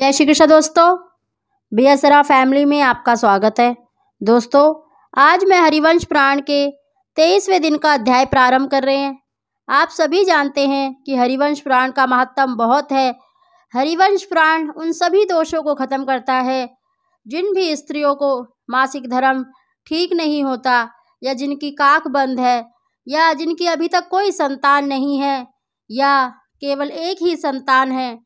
जय श्री कृष्ण दोस्तों B family में आपका स्वागत है दोस्तों आज मैं हरिवंश प्राण के तेईसवें दिन का अध्याय प्रारंभ कर रहे हैं आप सभी जानते हैं कि हरिवंश प्राण का महत्तम बहुत है हरिवंश प्राण उन सभी दोषों को ख़त्म करता है जिन भी स्त्रियों को मासिक धर्म ठीक नहीं होता या जिनकी काक बंद है या जिनकी अभी तक कोई संतान नहीं है या केवल एक ही संतान है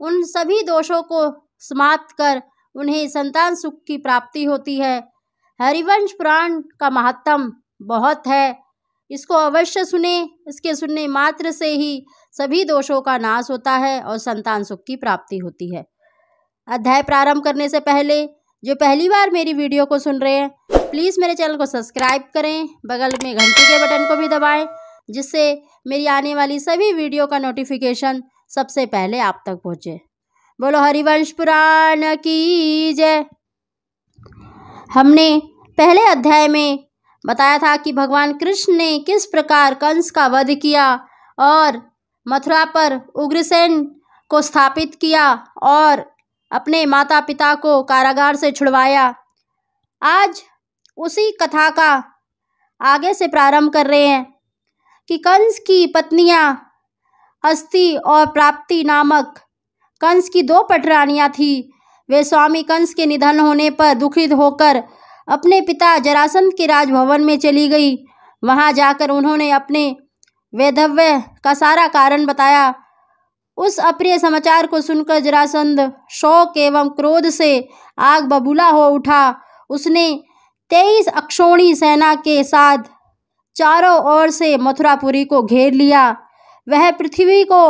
उन सभी दोषों को समाप्त कर उन्हें संतान सुख की प्राप्ति होती है हरिवंश पुराण का महत्तम बहुत है इसको अवश्य सुने इसके सुनने मात्र से ही सभी दोषों का नाश होता है और संतान सुख की प्राप्ति होती है अध्याय प्रारंभ करने से पहले जो पहली बार मेरी वीडियो को सुन रहे हैं प्लीज़ मेरे चैनल को सब्सक्राइब करें बगल में घंटी के बटन को भी दबाएं जिससे मेरी आने वाली सभी वीडियो का नोटिफिकेशन सबसे पहले आप तक पहुँचे बोलो हरिवंश पुराण की जय हमने पहले अध्याय में बताया था कि भगवान कृष्ण ने किस प्रकार कंस का वध किया और मथुरा पर उग्रसेन को स्थापित किया और अपने माता पिता को कारागार से छुड़वाया आज उसी कथा का आगे से प्रारंभ कर रहे हैं कि कंस की पत्नियां अस्थि और प्राप्ति नामक कंस की दो पटरानियाँ थीं वे स्वामी कंस के निधन होने पर दुखित होकर अपने पिता जरासंध के राजभवन में चली गई वहां जाकर उन्होंने अपने वैधव्य का सारा कारण बताया उस अप्रिय समाचार को सुनकर जरासंध शोक एवं क्रोध से आग बबूला हो उठा उसने तेईस अक्षोणी सेना के साथ चारों ओर से मथुरापुरी को घेर लिया वह पृथ्वी को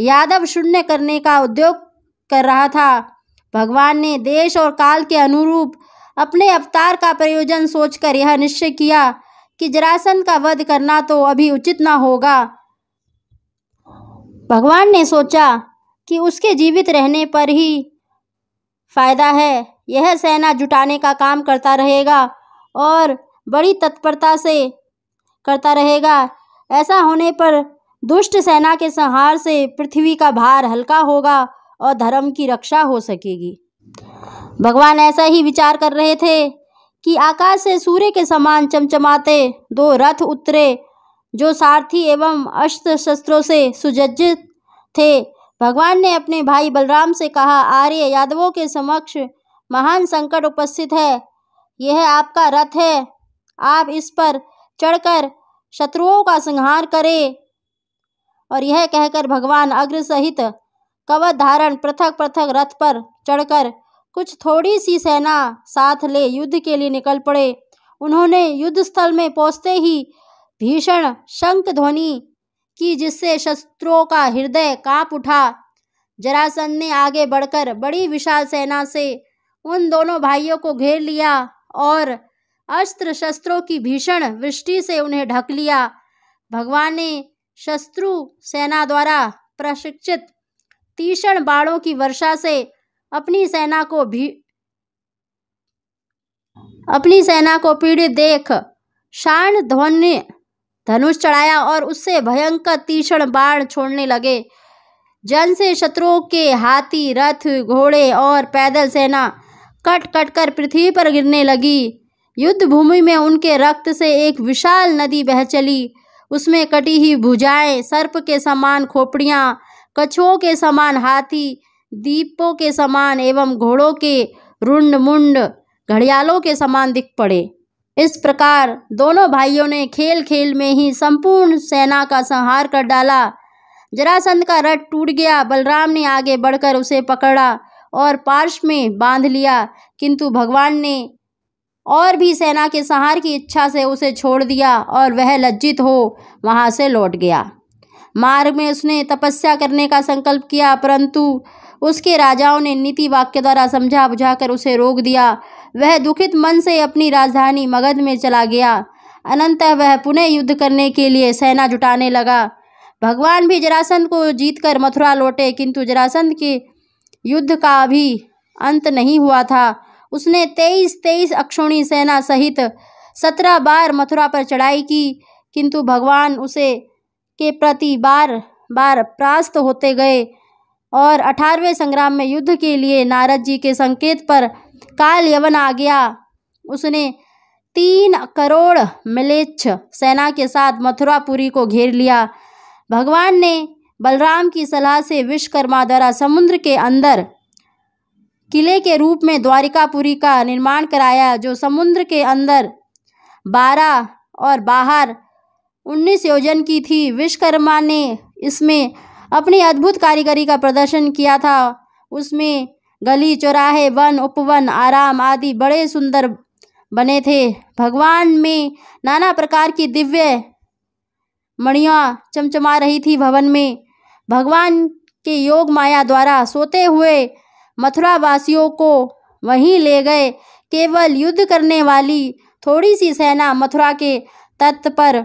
यादव शून्य करने का उद्योग कर रहा था भगवान ने देश और काल के अनुरूप अपने अवतार का प्रयोजन सोचकर यह निश्चय किया कि जरासन का वध करना तो अभी उचित ना होगा भगवान ने सोचा कि उसके जीवित रहने पर ही फायदा है यह सेना जुटाने का काम करता रहेगा और बड़ी तत्परता से करता रहेगा ऐसा होने पर दुष्ट सेना के संहार से पृथ्वी का भार हल्का होगा और धर्म की रक्षा हो सकेगी भगवान ऐसा ही विचार कर रहे थे कि आकाश से सूर्य के समान चमचमाते दो रथ उतरे जो सारथी एवं अस्त्र शस्त्रों से सुजज्जित थे भगवान ने अपने भाई बलराम से कहा आर्य यादवों के समक्ष महान संकट उपस्थित है यह आपका रथ है आप इस पर चढ़कर शत्रुओं का संहार करें और यह कहकर भगवान अग्र सहित कवच धारण पृथक पृथक रथ पर चढ़कर कुछ थोड़ी सी सेना साथ ले युद्ध के लिए निकल पड़े उन्होंने युद्ध स्थल में पहुंचते ही भीषण शंख ध्वनि की जिससे शस्त्रों का हृदय कांप उठा जरासन ने आगे बढ़कर बड़ी विशाल सेना से उन दोनों भाइयों को घेर लिया और अस्त्र शस्त्रों की भीषण वृष्टि से उन्हें ढक लिया भगवान ने शत्रु सेना द्वारा प्रशिक्षित तीक्ष्ण बाणों की वर्षा से अपनी सेना को भी अपनी सेना को पीड़ित देख शान ध्वनि धनुष चढ़ाया और उससे भयंकर तीक्ष्ण बाण छोड़ने लगे जन से शत्रुओं के हाथी रथ घोड़े और पैदल सेना कट कट कर पृथ्वी पर गिरने लगी युद्ध भूमि में उनके रक्त से एक विशाल नदी बह चली उसमें कटी ही भुजाएं सर्प के समान खोपड़ियाँ कछुओं के समान हाथी दीपों के समान एवं घोड़ों के रुंड मुंड घड़ियालों के समान दिख पड़े इस प्रकार दोनों भाइयों ने खेल खेल में ही संपूर्ण सेना का संहार कर डाला जरासंध का रथ टूट गया बलराम ने आगे बढ़कर उसे पकड़ा और पार्श में बांध लिया किंतु भगवान ने और भी सेना के सहार की इच्छा से उसे छोड़ दिया और वह लज्जित हो वहाँ से लौट गया मार्ग में उसने तपस्या करने का संकल्प किया परंतु उसके राजाओं ने नीति वाक्य द्वारा समझा बुझाकर उसे रोक दिया वह दुखित मन से अपनी राजधानी मगध में चला गया अनंत वह पुनः युद्ध करने के लिए सेना जुटाने लगा भगवान भी जरासंध को जीतकर मथुरा लौटे किंतु जरासंध के युद्ध का अभी अंत नहीं हुआ था उसने तेईस तेईस अक्षोणी सेना सहित सत्रह बार मथुरा पर चढ़ाई की किंतु भगवान उसे के प्रति बार बार प्रास्त होते गए और अठारहवें संग्राम में युद्ध के लिए नारद जी के संकेत पर काल यवन आ गया उसने तीन करोड़ मिलेच्छ सेना के साथ मथुरापुरी को घेर लिया भगवान ने बलराम की सलाह से विश्वकर्मा द्वारा समुद्र के अंदर किले के रूप में द्वारिकापुरी का निर्माण कराया जो समुद्र के अंदर बारह और बाहर उन्नीस योजन की थी विश्वकर्मा ने इसमें अपनी अद्भुत कारीगरी का प्रदर्शन किया था उसमें गली चौराहे वन उपवन आराम आदि बड़े सुंदर बने थे भगवान में नाना प्रकार की दिव्य मणिया चमचमा रही थी भवन में भगवान के योग माया द्वारा सोते हुए मथुरा वासियों को वहीं ले गए केवल युद्ध करने वाली थोड़ी सी सेना मथुरा के तत्व पर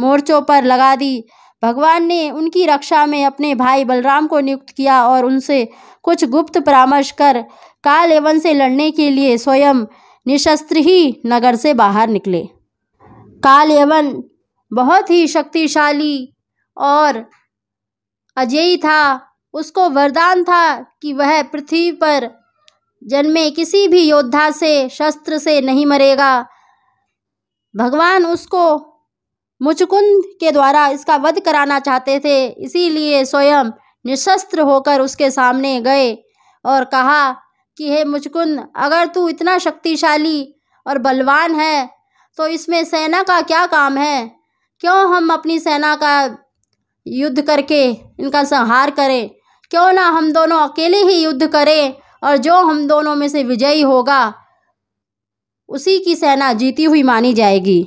मोर्चों पर लगा दी भगवान ने उनकी रक्षा में अपने भाई बलराम को नियुक्त किया और उनसे कुछ गुप्त परामर्श कर काल एवं से लड़ने के लिए स्वयं निशस्त्र ही नगर से बाहर निकले काल एवं बहुत ही शक्तिशाली और अजयी था उसको वरदान था कि वह पृथ्वी पर जन्मे किसी भी योद्धा से शस्त्र से नहीं मरेगा भगवान उसको मुचकुंद के द्वारा इसका वध कराना चाहते थे इसीलिए स्वयं निशस्त्र होकर उसके सामने गए और कहा कि हे मुचकुंद अगर तू इतना शक्तिशाली और बलवान है तो इसमें सेना का क्या काम है क्यों हम अपनी सेना का युद्ध करके इनका संहार करें क्यों ना हम दोनों अकेले ही युद्ध करें और जो हम दोनों में से विजयी होगा उसी की सेना जीती हुई मानी जाएगी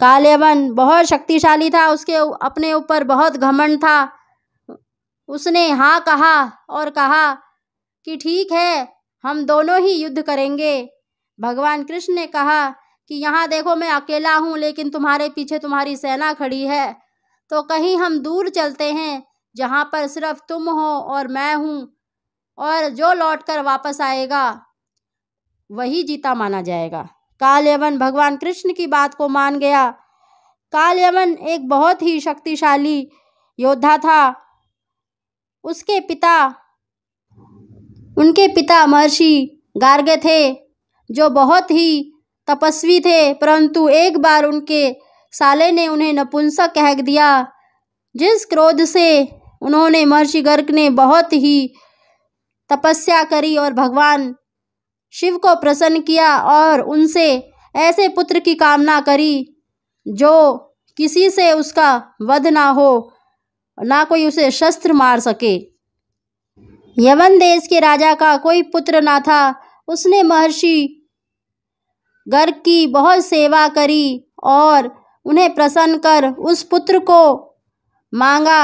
कालेवन बहुत शक्तिशाली था उसके अपने ऊपर बहुत घमंड था उसने हाँ कहा और कहा कि ठीक है हम दोनों ही युद्ध करेंगे भगवान कृष्ण ने कहा कि यहाँ देखो मैं अकेला हूँ लेकिन तुम्हारे पीछे तुम्हारी सेना खड़ी है तो कहीं हम दूर चलते हैं जहाँ पर सिर्फ तुम हो और मैं हूँ और जो लौट कर वापस आएगा वही जीता माना जाएगा काल यवन भगवान कृष्ण की बात को मान गया काल यवन एक बहुत ही शक्तिशाली योद्धा था उसके पिता उनके पिता महर्षि गार्ग थे जो बहुत ही तपस्वी थे परंतु एक बार उनके साले ने उन्हें नपुंसक कह दिया जिस क्रोध से उन्होंने महर्षि गर्ग ने बहुत ही तपस्या करी और भगवान शिव को प्रसन्न किया और उनसे ऐसे पुत्र की कामना करी जो किसी से उसका वध ना हो ना कोई उसे शस्त्र मार सके यवन देश के राजा का कोई पुत्र ना था उसने महर्षि गर्ग की बहुत सेवा करी और उन्हें प्रसन्न कर उस पुत्र को मांगा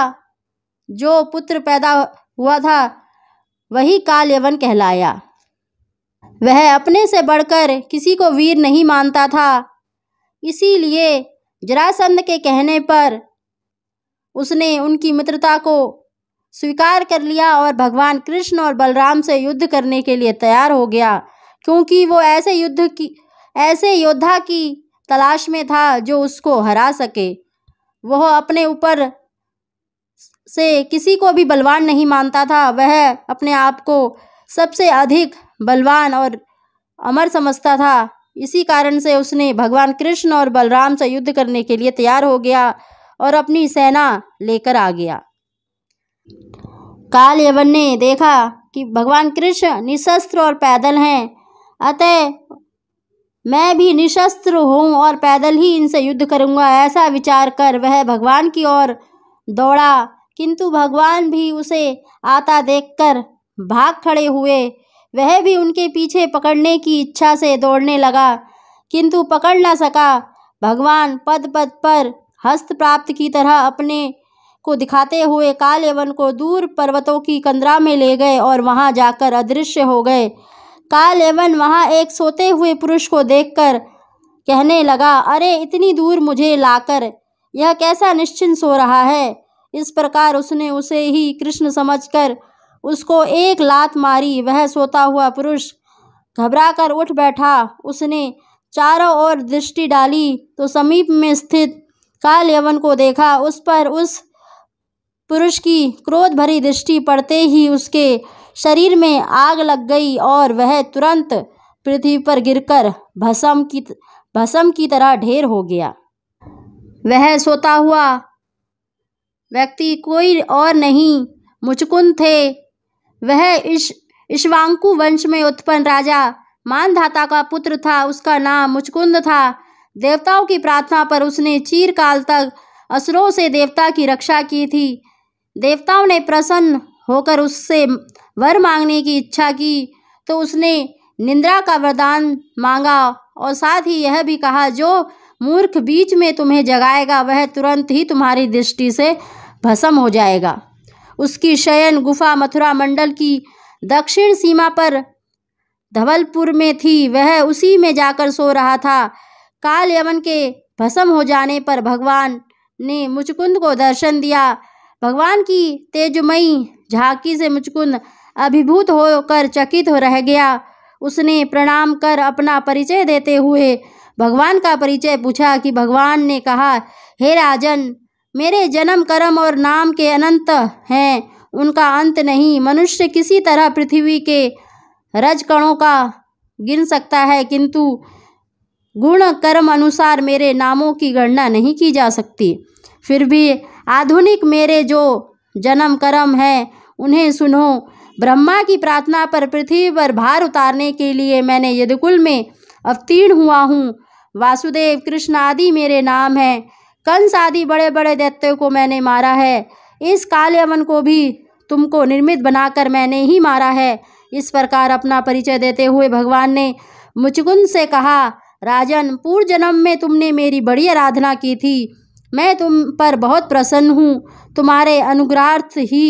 जो पुत्र पैदा हुआ था वही काल यवन कहलाया वह अपने से बढ़कर किसी को वीर नहीं मानता था इसीलिए जरासंध के कहने पर उसने उनकी मित्रता को स्वीकार कर लिया और भगवान कृष्ण और बलराम से युद्ध करने के लिए तैयार हो गया क्योंकि वो ऐसे युद्ध की ऐसे योद्धा की तलाश में था जो उसको हरा सके वह अपने ऊपर से किसी को भी बलवान नहीं मानता था वह अपने आप को सबसे अधिक बलवान और अमर समझता था इसी कारण से उसने भगवान कृष्ण और बलराम से युद्ध करने के लिए तैयार हो गया और अपनी सेना लेकर आ गया काल यवन ने देखा कि भगवान कृष्ण निशस्त्र और पैदल हैं अतः मैं भी निशस्त्र हूँ और पैदल ही इनसे युद्ध करूँगा ऐसा विचार कर वह भगवान की ओर दौड़ा किंतु भगवान भी उसे आता देखकर भाग खड़े हुए वह भी उनके पीछे पकड़ने की इच्छा से दौड़ने लगा किंतु पकड़ ना सका भगवान पद पद पर हस्त प्राप्त की तरह अपने को दिखाते हुए काले वन को दूर पर्वतों की कंदरा में ले गए और वहां जाकर अदृश्य हो गए काल एवन वहाँ एक सोते हुए पुरुष को देखकर कहने लगा अरे इतनी दूर मुझे लाकर यह कैसा निश्चिंत सो रहा है इस प्रकार उसने उसे ही कृष्ण समझकर उसको एक लात मारी वह सोता हुआ पुरुष घबराकर उठ बैठा उसने चारों ओर दृष्टि डाली तो समीप में स्थित काल यवन को देखा उस पर उस पुरुष की क्रोध भरी दृष्टि पड़ते ही उसके शरीर में आग लग गई और वह तुरंत पृथ्वी पर गिरकर भस्म की भस्म की तरह ढेर हो गया वह सोता हुआ व्यक्ति कोई और नहीं मुचकुंद थे वह इश इश्वांकु वंश में उत्पन्न राजा मानधाता का पुत्र था उसका नाम मुचकुंद था देवताओं की प्रार्थना पर उसने चीरकाल तक असुरों से देवता की रक्षा की थी देवताओं ने प्रसन्न होकर उससे वर मांगने की इच्छा की तो उसने निंद्रा का वरदान मांगा और साथ ही यह भी कहा जो मूर्ख बीच में तुम्हें जगाएगा वह तुरंत ही तुम्हारी दृष्टि से भस्म हो जाएगा उसकी शयन गुफा मथुरा मंडल की दक्षिण सीमा पर धवलपुर में थी वह उसी में जाकर सो रहा था काल यमन के भस्म हो जाने पर भगवान ने मुचकुंद को दर्शन दिया भगवान की तेजमयी झांकी से मुचकुंद अभिभूत होकर चकित हो रह गया उसने प्रणाम कर अपना परिचय देते हुए भगवान का परिचय पूछा कि भगवान ने कहा हे राजन मेरे जन्म कर्म और नाम के अनंत हैं उनका अंत नहीं मनुष्य किसी तरह पृथ्वी के रज कणों का गिन सकता है किंतु गुण कर्म अनुसार मेरे नामों की गणना नहीं की जा सकती फिर भी आधुनिक मेरे जो जन्म कर्म हैं उन्हें सुनो ब्रह्मा की प्रार्थना पर पृथ्वी पर भार उतारने के लिए मैंने यदकुल में अवतीर्ण हुआ हूँ वासुदेव कृष्ण आदि मेरे नाम हैं कंस आदि बड़े बड़े दैत्यों को मैंने मारा है इस काल्यवन को भी तुमको निर्मित बनाकर मैंने ही मारा है इस प्रकार अपना परिचय देते हुए भगवान ने मुचकुंद से कहा राजन पूर्व जन्म में तुमने मेरी बड़ी आराधना की थी मैं तुम पर बहुत प्रसन्न हूँ तुम्हारे अनुग्रार्थ ही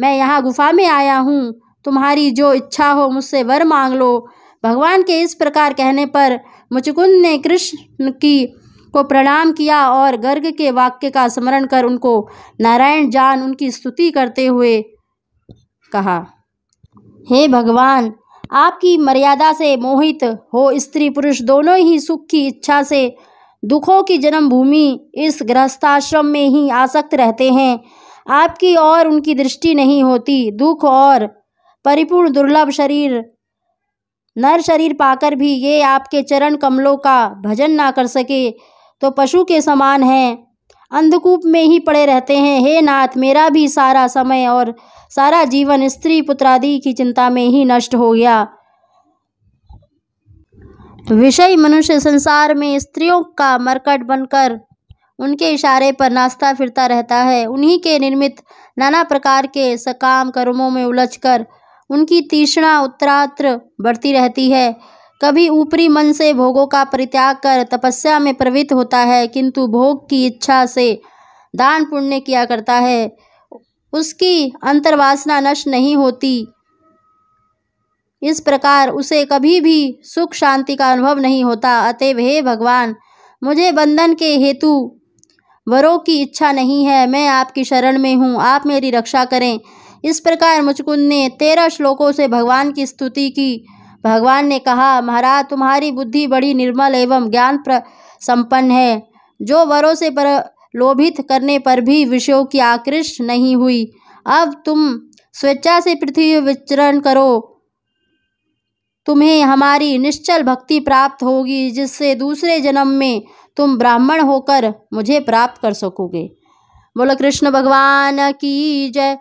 मैं यहाँ गुफा में आया हूँ तुम्हारी जो इच्छा हो मुझसे वर मांग लो भगवान के इस प्रकार कहने पर मुचकुंद ने कृष्ण की को प्रणाम किया और गर्ग के वाक्य का स्मरण कर उनको नारायण जान उनकी स्तुति करते हुए कहा हे भगवान आपकी मर्यादा से मोहित हो स्त्री पुरुष दोनों ही सुख की इच्छा से दुखों की जन्मभूमि इस गृहस्थाश्रम में ही आसक्त रहते हैं आपकी और उनकी दृष्टि नहीं होती दुख और परिपूर्ण दुर्लभ शरीर नर शरीर पाकर भी ये आपके चरण कमलों का भजन ना कर सके तो पशु के समान हैं अंधकूप में ही पड़े रहते हैं हे नाथ मेरा भी सारा समय और सारा जीवन स्त्री पुत्रादि की चिंता में ही नष्ट हो गया विषय मनुष्य संसार में स्त्रियों का मरकट बनकर उनके इशारे पर नाश्ता फिरता रहता है उन्हीं के निर्मित नाना प्रकार के सकाम कर्मों में उलझकर उनकी तीक्ष्णा उत्तरात्र बढ़ती रहती है कभी ऊपरी मन से भोगों का परित्याग कर तपस्या में प्रवृत्त होता है किंतु भोग की इच्छा से दान पुण्य किया करता है उसकी अंतर्वासना नष्ट नहीं होती इस प्रकार उसे कभी भी सुख शांति का अनुभव नहीं होता अतएव हे भगवान मुझे बंधन के हेतु वरों की इच्छा नहीं है मैं आपकी शरण में हूँ आप मेरी रक्षा करें इस प्रकार मुचकुंद ने तेरह श्लोकों से भगवान की स्तुति की भगवान ने कहा महाराज तुम्हारी बुद्धि बड़ी निर्मल एवं ज्ञान संपन्न है जो वरों से पर लोभित करने पर भी विषयों की आकृष्ट नहीं हुई अब तुम स्वेच्छा से पृथ्वी विचरण करो तुम्हें हमारी निश्चल भक्ति प्राप्त होगी जिससे दूसरे जन्म में तुम ब्राह्मण होकर मुझे प्राप्त कर सकोगे बोलो कृष्ण भगवान की जय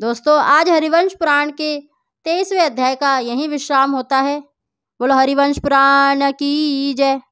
दोस्तों आज हरिवंश पुराण के तेईसवें अध्याय का यही विश्राम होता है बोलो हरिवंश पुराण की जय